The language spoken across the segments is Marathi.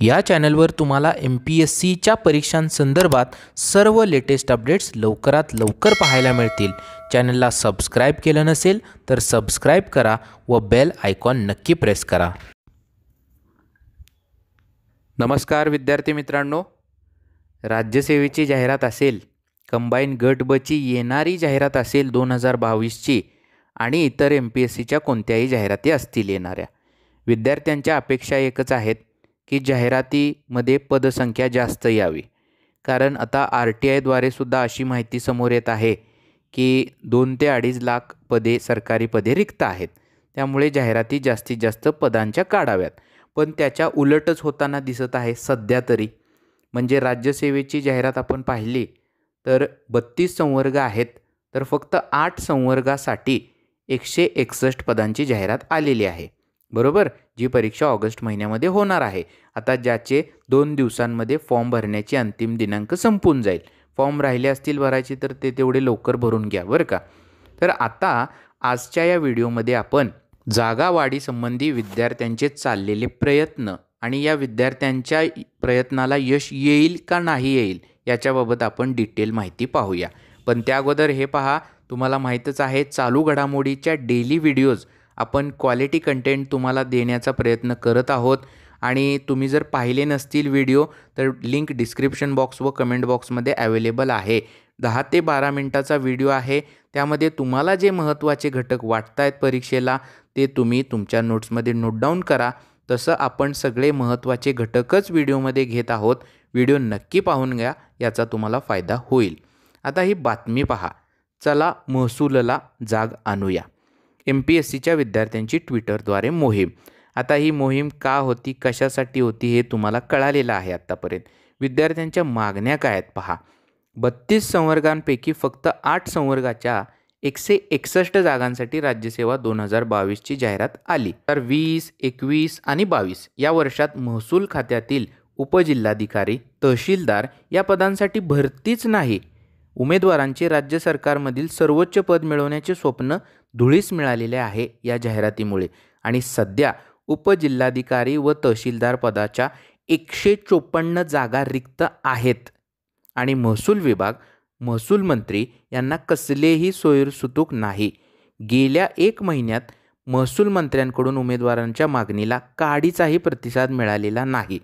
या चॅनलवर तुम्हाला एम पी एस सीच्या परीक्षांसंदर्भात सर्व लेटेस्ट अपडेट्स लवकरात लवकर पाहायला मिळतील चॅनलला सबस्क्राईब केलं नसेल तर सबस्क्राईब करा व बेल आयकॉन नक्की प्रेस करा नमस्कार विद्यार्थी मित्रांनो राज्यसेवेची जाहिरात असेल कंबाईन गट बची येणारी जाहिरात असेल दोन हजार बावीसची आणि इतर एम पी एस सीच्या कोणत्याही जाहिराती असतील येणाऱ्या विद्यार्थ्यांच्या अपेक्षा एकच आहेत की जाहिरातीमध्ये पदसंख्या जास्त यावी कारण आता आर टी आयद्वारे सुद्धा अशी माहिती समोर येत आहे की दोन ते अडीच लाख पदे सरकारी पदे रिक्त आहेत त्यामुळे जाहिराती जास्तीत जास्त पदांच्या काढाव्यात पण त्याच्या उलटच होताना दिसत आहे सध्या तरी म्हणजे राज्यसेवेची जाहिरात आपण पाहिली तर बत्तीस संवर्ग आहेत तर फक्त आठ संवर्गासाठी एकशे एकसष्ट पदांची जाहिरात आलेली आहे बरोबर जी परीक्षा ऑगस्ट महिन्यामध्ये होणार आहे आता ज्याचे दोन दिवसांमध्ये फॉर्म भरण्याचे अंतिम दिनांक संपून जाईल फॉर्म राहिले असतील भरायचे तर ते तेवढे लवकर भरून घ्या बरं का तर आता आजच्या या व्हिडिओमध्ये आपण जागावाढीसंबंधी विद्यार्थ्यांचे चाललेले प्रयत्न आणि या विद्यार्थ्यांच्या प्रयत्नाला यश येईल का नाही येईल याच्याबाबत आपण डिटेल माहिती पाहूया पण त्या अगोदर हे पहा तुम्हाला माहीतच आहे चालू घडामोडीच्या डेली व्हिडिओज आपण क्वालिटी कंटेंट तुम्हाला देण्याचा प्रयत्न करत आहोत आणि तुम्ही जर पाहिले नसतील व्हिडिओ तर लिंक डिस्क्रिप्शन बॉक्स व कमेंट बॉक्समध्ये अवेलेबल आहे दहा ते बारा मिनटाचा व्हिडिओ आहे त्यामध्ये तुम्हाला जे महत्त्वाचे घटक वाटत आहेत परीक्षेला ते तुम्ही तुमच्या नोट्समध्ये नोट डाऊन करा तसं आपण सगळे महत्त्वाचे घटकच व्हिडिओमध्ये घेत आहोत व्हिडिओ नक्की पाहून घ्या याचा तुम्हाला फायदा होईल आता ही बातमी पहा चला महसूलला जाग आणूया एम पी एस सीच्या विद्यार्थ्यांची ट्विटरद्वारे मोहीम आता ही मोहीम का होती कशासाठी होती हे तुम्हाला कळालेलं आहे आत्तापर्यंत विद्यार्थ्यांच्या मागण्या काय आहेत पहा बत्तीस संवर्गांपैकी फक्त आठ संवर्गाच्या एकशे एकसष्ट जागांसाठी राज्यसेवा दोन हजार बावीसची जाहिरात आली तर वीस एकवीस आणि बावीस या वर्षात महसूल खात्यातील उपजिल्हाधिकारी तहसीलदार या पदांसाठी भरतीच नाही उमेदवारांचे राज्य सरकारमधील सर्वोच्च पद मिळवण्याचे स्वप्न धुळीस मिळालेले आहे या जाहिरातीमुळे आणि सध्या उपजिल्हाधिकारी व तहसीलदार पदाच्या एकशे चोपन्न जागा रिक्त आहेत आणि महसूल विभाग महसूल मंत्री यांना कसलेही सोयीसुतूक नाही गेल्या एक महिन्यात महसूल मंत्र्यांकडून उमेदवारांच्या मागणीला काडीचाही प्रतिसाद मिळालेला नाही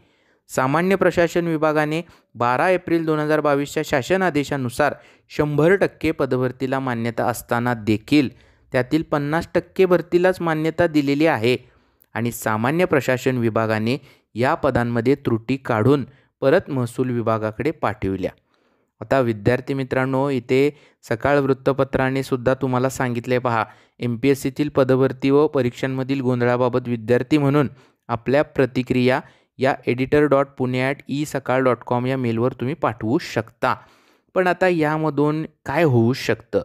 सामान्य प्रशासन विभागाने बारा एप्रिल दोन हजार बावीसच्या शासन आदेशानुसार शंभर टक्के पदभरतीला मान्यता असताना देखील त्यातील पन्नास टक्के भरतीलाच मान्यता दिलेली आहे आणि सामान्य प्रशासन विभागाने या पदांमध्ये त्रुटी काढून परत महसूल विभागाकडे पाठविल्या आता विद्यार्थी मित्रांनो इथे सकाळ वृत्तपत्राने सुद्धा तुम्हाला सांगितले पहा एम पी एस सीतील पदभरती व परीक्षांमधील गोंधळाबाबत विद्यार्थी म्हणून आपल्या प्रतिक्रिया या editor dot Pune at E e Sakal dot com या मेलवर तुम्ही पाठवू शकता पण आता यामधून काय होऊ शकतं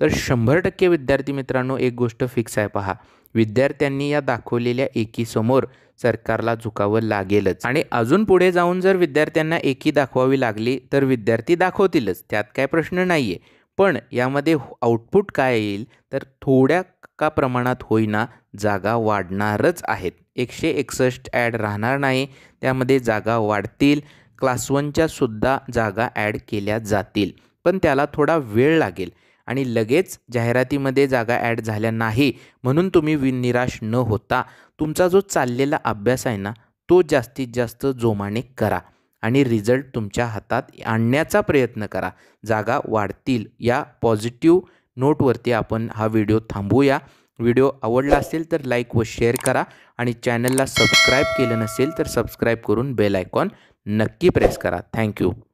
तर शंभर टक्के विद्यार्थी मित्रांनो एक गोष्ट फिक्स आहे पहा विद्यार्थ्यांनी या दाखवलेल्या एकीसमोर सरकारला झुकावं लागेलच आणि अजून पुढे जाऊन जर विद्यार्थ्यांना एकी दाखवावी लागली तर विद्यार्थी दाखवतीलच त्यात काय प्रश्न नाही आहे पण यामध्ये आउटपुट काय येईल तर थोड्या का प्रमाणात होईना जागा वाढणारच आहेत एकशे एकसष्ट ॲड राहणार नाही त्यामध्ये जागा वाढतील क्लास वनच्यासुद्धा जागा ॲड केल्या जातील पण त्याला थोडा वेळ लागेल आणि लगेच जाहिरातीमध्ये जागा ॲड झाल्या नाही म्हणून तुम्ही वि निराश न होता तुमचा जो चाललेला अभ्यास आहे ना तो जास्तीत जास्त जोमाने करा आणि रिझल्ट तुमच्या हातात आणण्याचा प्रयत्न करा जागा वाढतील या पॉझिटिव्ह नोटवरती आपण हा व्हिडिओ थांबूया व्हिडिओ आवडला असेल तर लाईक व शेअर करा आणि चॅनलला सबस्क्राईब केलं नसेल तर सबस्क्राईब करून बेल आयकॉन नक्की प्रेस करा थँक्यू